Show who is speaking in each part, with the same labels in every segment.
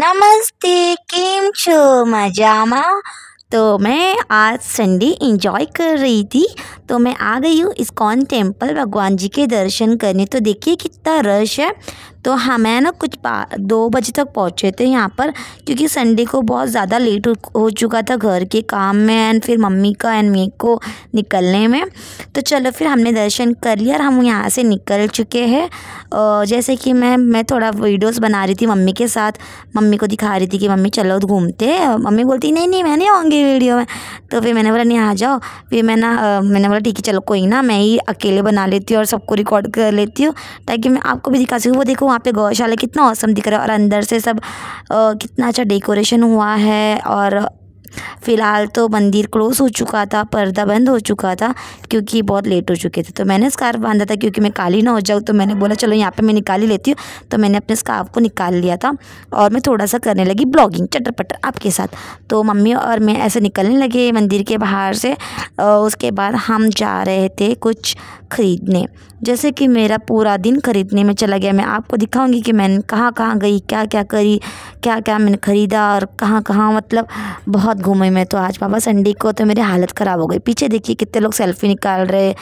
Speaker 1: नमस्ते किम छो मजामा तो मैं आज संडे इंजॉय कर रही थी तो मैं आ गई हूँ इस्कॉन टेम्पल भगवान जी के दर्शन करने तो देखिए कितना रश है तो हमें हाँ, ना कुछ दो बजे तक पहुँचे थे यहाँ पर क्योंकि संडे को बहुत ज़्यादा लेट हो चुका था घर के काम में एंड फिर मम्मी का एंड मे को निकलने में तो चलो फिर हमने दर्शन कर लिया और हम यहाँ से निकल चुके हैं जैसे कि मैं मैं थोड़ा वीडियोस बना रही थी मम्मी के साथ मम्मी को दिखा रही थी कि मम्मी चलो घूमते मम्मी बोलती नहीं नहीं मैं नहीं आऊँगी वीडियो में तो फिर मैंने बोला नहीं आ जाओ फिर मैं ना मैंने बोला बोला ठीक है चलो कोई ना मैं ही अकेले बना लेती हूँ और सबको रिकॉर्ड कर लेती हूँ ताकि मैं आपको भी दिखा सकूँ वो देखो वहाँ पे गौशाला कितना औसम दिख रहा है और अंदर से सब आ, कितना अच्छा डेकोरेशन हुआ है और फ़िलहाल तो मंदिर क्लोज़ हो चुका था पर्दा बंद हो चुका था क्योंकि बहुत लेट हो चुके थे तो मैंने स्कार्फ बांधा था क्योंकि मैं काली ना हो जाऊँ तो मैंने बोला चलो यहाँ पर मैं निकाल ही लेती हूँ तो मैंने अपने स्कार्फ को निकाल लिया था और मैं थोड़ा सा करने लगी ब्लॉगिंग चटर पटर आपके साथ तो मम्मी और मैं ऐसे निकलने लगे मंदिर के बाहर से उसके बाद हम जा रहे थे कुछ ख़रीदने जैसे कि मेरा पूरा दिन ख़रीदने में चला गया मैं आपको दिखाऊंगी कि मैंने कहाँ कहाँ गई क्या क्या करी क्या क्या मैंने ख़रीदा और कहाँ कहाँ मतलब बहुत घूमे मैं तो आज पापा संडे को तो मेरी हालत ख़राब हो गई पीछे देखिए कितने लोग सेल्फी निकाल रहे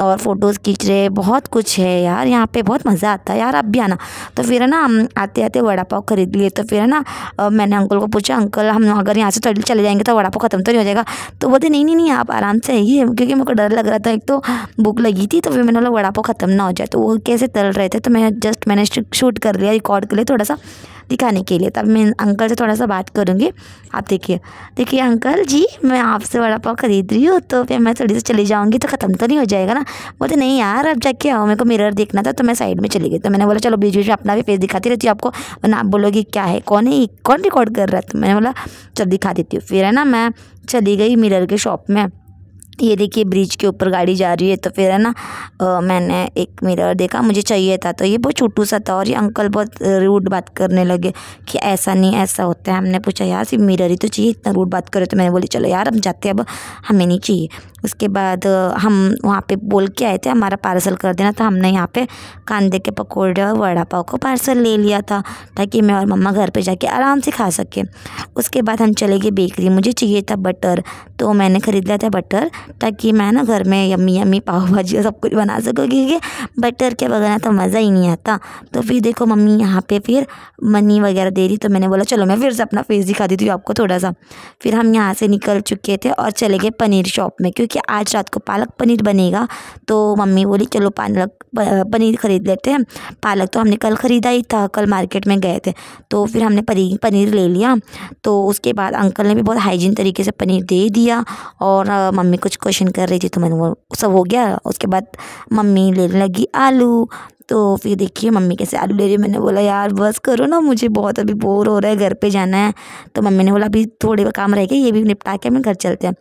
Speaker 1: और फ़ोटोज़ खींच रहे बहुत कुछ है यार यहाँ पे बहुत मज़ा आता है यार अब भी आना तो फिर है ना हम आते आते वड़ा पाव खरीद लिए तो फिर है ना मैंने अंकल को पूछा अंकल हम अगर यहाँ से थोड़ी चले जाएंगे तो वड़ा पाव ख़त्म तो नहीं हो जाएगा तो बोलते नहीं नहीं नहीं आप आराम से आइए क्योंकि मेरे को डर लग रहा था एक तो भूख लगी थी तो फिर मैंने बोला वड़ा पाव ख़त्म ना हो जाए तो वो कैसे तल रहे थे तो मैं जस्ट मैंने शूट कर लिया रिकॉर्ड के लिए थोड़ा सा दिखाने के लिए तब मैं अंकल से थोड़ा सा बात करूँगी आप देखिए देखिए अंकल जी मैं आपसे वड़ा पाव खरीद रही हूँ तो फिर मैं थोड़ी सी चली जाऊँगी तो ख़त्म तो नहीं हो जाएगा ना बोलते नहीं यार अब जाके आओ मेरे को मिरर देखना था तो मैं साइड में चली गई तो मैंने बोला चलो बीच बीच में अपना भी फेस दिखाती रहती हूँ आपको वरना आप बोलोगी क्या है कौन है कौन रिकॉर्ड कर रहा है तो मैंने बोला चल दिखा देती हूँ फिर है ना मैं चली गई मिरर के शॉप में ये देखिए ब्रिज के ऊपर गाड़ी जा रही है तो फिर है ना आ, मैंने एक मिरर देखा मुझे चाहिए था तो ये बहुत छोटू सा था और ये अंकल बहुत रूड बात करने लगे कि ऐसा नहीं ऐसा होता है हमने पूछा यार सिर्फ मिरर ही तो चाहिए इतना रूड बात करे तो मैंने बोली चलो यार हम जाते हैं अब हमें नहीं चाहिए उसके बाद हम वहाँ पे बोल के आए थे हमारा पार्सल कर देना था तो हमने यहाँ पे कांदे के पकौड़े और वड़ा पाव को पार्सल ले लिया था ताकि मैं और मम्मा घर पे जाके आराम से खा सके उसके बाद हम चले गए बेकरी मुझे चाहिए था बटर तो मैंने ख़रीद लिया था बटर ताकि मैं ना घर में यम्मी यम्मी पाव भाजी सब कुछ बना सकूँ क्योंकि बटर के बगैर तो मज़ा ही नहीं आता तो फिर देखो मम्मी यहाँ पर फिर मनी वगैरह दे रही तो मैंने बोला चलो मैं फिर से अपना फेस दिखा देती हूँ आपको थोड़ा सा फिर हम यहाँ से निकल चुके थे और चले गए पनीर शॉप में क्योंकि कि आज रात को पालक पनीर बनेगा तो मम्मी बोली चलो पालक पनीर ख़रीद लेते हैं पालक तो हमने कल ख़रीदा ही था कल मार्केट में गए थे तो फिर हमने पनीर पनीर ले लिया तो उसके बाद अंकल ने भी बहुत हाइजीन तरीके से पनीर दे दिया और मम्मी कुछ क्वेश्चन कर रही थी तो मैंने वो सब हो गया उसके बाद मम्मी लेने लगी आलू तो फिर देखिए मम्मी कैसे आलू ले रही मैंने बोला यार बस करो ना मुझे बहुत अभी बोर हो रहा है घर पे जाना है तो मम्मी ने बोला अभी थोड़े काम रह गए ये भी निपटा के हमें घर चलते हैं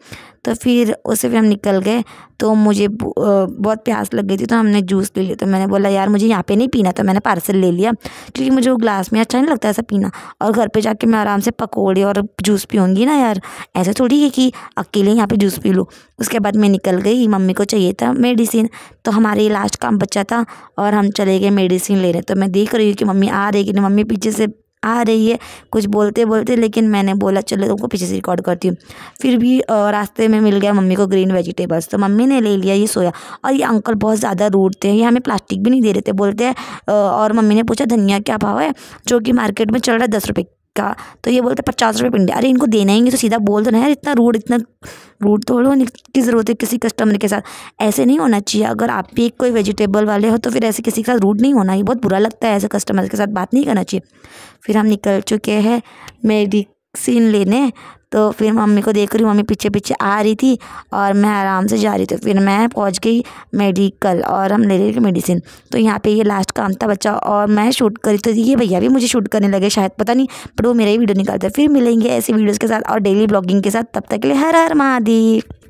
Speaker 1: तो फिर उसे फिर हम निकल गए तो मुझे बहुत प्यास लग गई थी तो हमने जूस ले लिया तो मैंने बोला यार मुझे यहाँ पे नहीं पीना तो मैंने पार्सल ले लिया क्योंकि मुझे वो ग्लास में अच्छा नहीं लगता ऐसा पीना और घर पे जाके मैं आराम से पकौड़े और जूस पीऊँगी ना यार ऐसा थोड़ी है कि अकेले यहाँ पे जूस पी लूँ उसके बाद मैं निकल गई मम्मी को चाहिए था मेडिसिन तो हमारे लास्ट काम बच्चा था और हम चले गए मेडिसिन लेने तो मैं देख रही हूँ कि मम्मी आ रही है कि मम्मी पीछे से आ रही है कुछ बोलते बोलते लेकिन मैंने बोला चलो तुमको पीछे से रिकॉर्ड करती हूँ फिर भी रास्ते में मिल गया मम्मी को ग्रीन वेजिटेबल्स तो मम्मी ने ले लिया ये सोया और ये अंकल बहुत ज़्यादा रूट थे ये हमें प्लास्टिक भी नहीं दे रहे थे बोलते हैं और मम्मी ने पूछा धनिया क्या भाव है जो कि मार्केट में चल रहा है दस रुपये का तो ये बोलते पचास रुपये पिंडी अरे इनको देना ही तो सीधा बोल दो ना यार इतना रूड इतना रूड तोड़ो की ज़रूरत है किसी कस्टमर के साथ ऐसे नहीं होना चाहिए अगर आप भी कोई वेजिटेबल वाले हो तो फिर ऐसे किसी के साथ रूड नहीं होना ये बहुत बुरा लगता है ऐसे कस्टमर के साथ बात नहीं करना चाहिए फिर हम निकल चुके हैं मेरी वैक्सीन लेने तो फिर मम्मी को देख रही हूँ मम्मी पीछे पीछे आ रही थी और मैं आराम से जा रही थी फिर मैं पहुँच गई मेडिकल और हम ले रहे थे मेडिसिन तो यहाँ पे ये लास्ट काम था बच्चा और मैं शूट करी तो ये भैया भी मुझे शूट करने लगे शायद पता नहीं बट वो मेरा ही वीडियो निकालते फिर मिलेंगे ऐसे वीडियोज़ के साथ और डेली ब्लॉगिंग के साथ तब तक के लिए हर हर महादेव